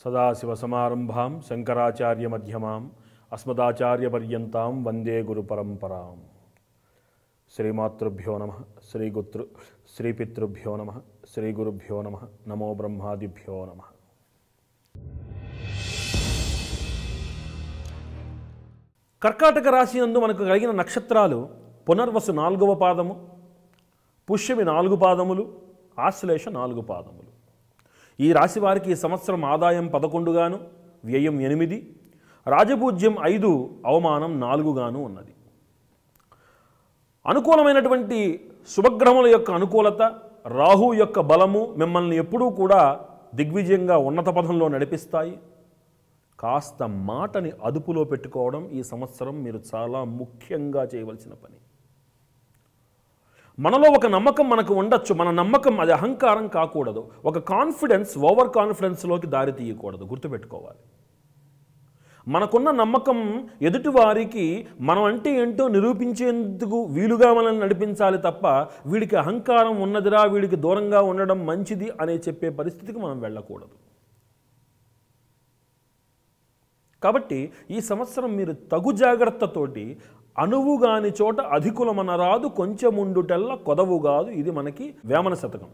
సదాశివసమారంభాం శంకరాచార్యమ్యమాం అస్మదాచార్యపర్యంతం వందే గురుపరంపరాం శ్రీమాతృభ్యో నమ శ్రీగుతృ శ్రీపితృభ్యో నమ శ్రీగురుభ్యో నమ నమో బ్రహ్మాదిభ్యో నమ కర్కాటక రాశి నందు మనకు కలిగిన నక్షత్రాలు పునర్వసు నాలుగవ పాదము పుష్యమి నాలుగు పాదములు ఆశ్లేష నాలుగు పాదములు ఈ రాశి వారికి ఈ సంవత్సరం ఆదాయం పదకొండుగాను వ్యయం ఎనిమిది రాజపూజ్యం ఐదు అవమానం నాలుగుగాను ఉన్నది అనుకూలమైనటువంటి శుభగ్రహముల యొక్క అనుకూలత రాహు యొక్క బలము మిమ్మల్ని ఎప్పుడూ కూడా దిగ్విజయంగా ఉన్నత పదంలో నడిపిస్తాయి కాస్త మాటని అదుపులో పెట్టుకోవడం ఈ సంవత్సరం మీరు చాలా ముఖ్యంగా చేయవలసిన పని మనలో ఒక నమ్మకం మనకు ఉండొచ్చు మన నమ్మకం అది అహంకారం కాకూడదు ఒక కాన్ఫిడెన్స్ ఓవర్ కాన్ఫిడెన్స్లోకి దారి తీయకూడదు గుర్తుపెట్టుకోవాలి మనకున్న నమ్మకం ఎదుటివారికి మనం అంటే ఏంటో నిరూపించేందుకు వీలుగా మనల్ని నడిపించాలి తప్ప వీడికి అహంకారం ఉన్నదిరా వీడికి దూరంగా ఉండడం మంచిది అనే చెప్పే పరిస్థితికి మనం వెళ్ళకూడదు కాబట్టి ఈ సంవత్సరం మీరు తగు జాగ్రత్తతోటి అణువుగాని చోట అధికులమనరాదు కొంచెముండుటెల్ల కాదు ఇది మనకి వేమన శతకం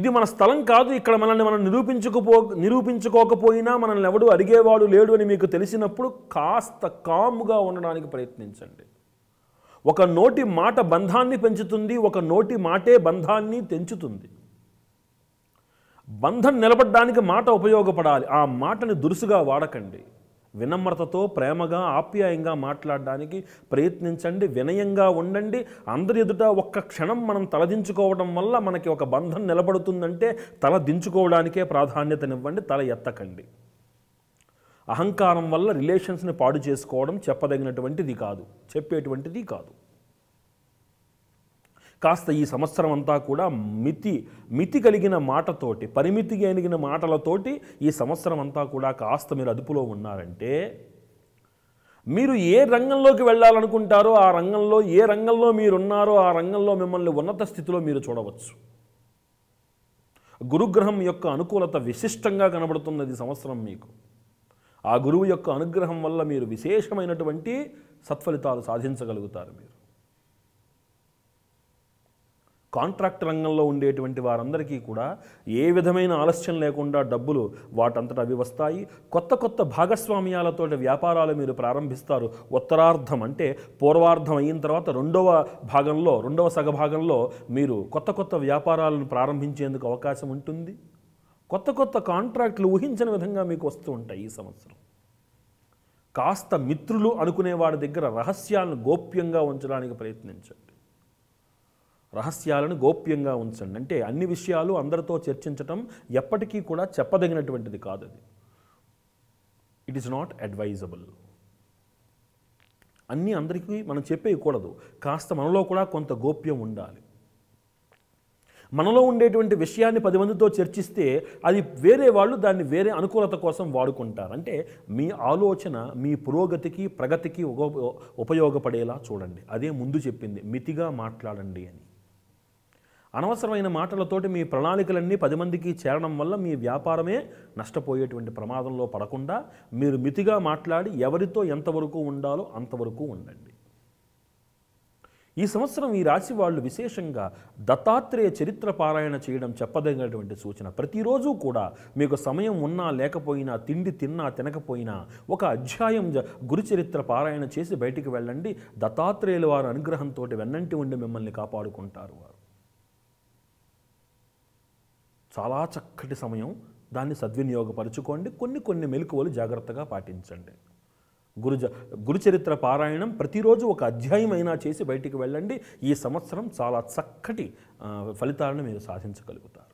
ఇది మన స్థలం కాదు ఇక్కడ మనల్ని మనం నిరూపించుకుపో నిరూపించుకోకపోయినా మనల్ని ఎవడు అడిగేవాడు లేడు అని మీకు తెలిసినప్పుడు కాస్త కాముగా ఉండడానికి ప్రయత్నించండి ఒక నోటి మాట బంధాన్ని పెంచుతుంది ఒక నోటి మాటే బంధాన్ని తెంచుతుంది బంధం నిలబడడానికి మాట ఉపయోగపడాలి ఆ మాటని దురుసుగా వాడకండి వినమ్రతతో ప్రేమగా ఆప్యాయంగా మాట్లాడడానికి ప్రయత్నించండి వినయంగా ఉండండి అందరి ఎదుట ఒక్క క్షణం మనం తలదించుకోవడం వల్ల మనకి ఒక బంధం నిలబడుతుందంటే తల దించుకోవడానికే ప్రాధాన్యతనివ్వండి తల ఎత్తకండి అహంకారం వల్ల రిలేషన్స్ని పాడు చేసుకోవడం చెప్పదగినటువంటిది కాదు చెప్పేటువంటిది కాదు కాస్త ఈ సంవత్సరం అంతా కూడా మితి మితి కలిగిన మాటతోటి పరిమితి కలిగిన మాటలతోటి ఈ సంవత్సరం అంతా కూడా కాస్త మీరు అదుపులో ఉన్నారంటే మీరు ఏ రంగంలోకి వెళ్ళాలనుకుంటారో ఆ రంగంలో ఏ రంగంలో మీరున్నారో ఆ రంగంలో మిమ్మల్ని ఉన్నత స్థితిలో మీరు చూడవచ్చు గురుగ్రహం యొక్క అనుకూలత విశిష్టంగా కనబడుతున్నది సంవత్సరం మీకు ఆ గురువు యొక్క అనుగ్రహం వల్ల మీరు విశేషమైనటువంటి సత్ఫలితాలు సాధించగలుగుతారు మీరు కాంట్రాక్ట్ రంగంలో ఉండేటువంటి వారందరికీ కూడా ఏ విధమైన ఆలస్యం లేకుండా డబ్బులు వాటంతట అవి వస్తాయి కొత్త కొత్త భాగస్వామ్యాలతో వ్యాపారాలు మీరు ప్రారంభిస్తారు ఉత్తరార్థం అంటే పూర్వార్థం అయిన తర్వాత రెండవ భాగంలో రెండవ సగభాగంలో మీరు కొత్త కొత్త వ్యాపారాలను ప్రారంభించేందుకు అవకాశం ఉంటుంది కొత్త కొత్త కాంట్రాక్ట్లు ఊహించిన విధంగా మీకు వస్తూ ఉంటాయి ఈ సంవత్సరం కాస్త మిత్రులు అనుకునే వాడి దగ్గర రహస్యాలను గోప్యంగా ఉంచడానికి ప్రయత్నించండి రహస్యాలను గోప్యంగా ఉంచండి అంటే అన్ని విషయాలు అందరితో చర్చించటం ఎప్పటికీ కూడా చెప్పదగినటువంటిది కాదు అది ఇట్ ఈస్ నాట్ అడ్వైజబుల్ అన్నీ అందరికీ మనం చెప్పేయకూడదు కాస్త మనలో కూడా కొంత గోప్యం ఉండాలి మనలో ఉండేటువంటి విషయాన్ని పది మందితో చర్చిస్తే అది వేరే వాళ్ళు దాన్ని వేరే అనుకూలత కోసం వాడుకుంటారు అంటే మీ ఆలోచన మీ పురోగతికి ప్రగతికి ఉపయోగపడేలా చూడండి అదే ముందు చెప్పింది మితిగా మాట్లాడండి అని అనవసరమైన మాటలతోటి మీ ప్రణాళికలన్నీ పది మందికి చేరడం వల్ల మీ వ్యాపారమే నష్టపోయేటువంటి ప్రమాదంలో పడకుండా మీరు మితిగా మాట్లాడి ఎవరితో ఎంతవరకు ఉండాలో అంతవరకు ఉండండి ఈ సంవత్సరం ఈ రాశి వాళ్ళు విశేషంగా దత్తాత్రేయ చరిత్ర పారాయణ చేయడం చెప్పదగినటువంటి సూచన ప్రతిరోజు కూడా మీకు సమయం ఉన్నా లేకపోయినా తిండి తిన్నా తినకపోయినా ఒక అధ్యాయం గురుచరిత్ర పారాయణ చేసి బయటికి వెళ్ళండి దత్తాత్రేయుల వారి అనుగ్రహంతో వెన్నంటి ఉండి మిమ్మల్ని కాపాడుకుంటారు వారు చాలా చక్కటి సమయం దాన్ని సద్వినియోగపరచుకోండి కొన్ని కొన్ని మెలకువలు జాగ్రత్తగా పాటించండి గురు గురుచరిత్ర పారాయణం ప్రతిరోజు ఒక అధ్యాయం అయినా చేసి బయటికి వెళ్ళండి ఈ సంవత్సరం చాలా చక్కటి ఫలితాలను మీరు సాధించగలుగుతారు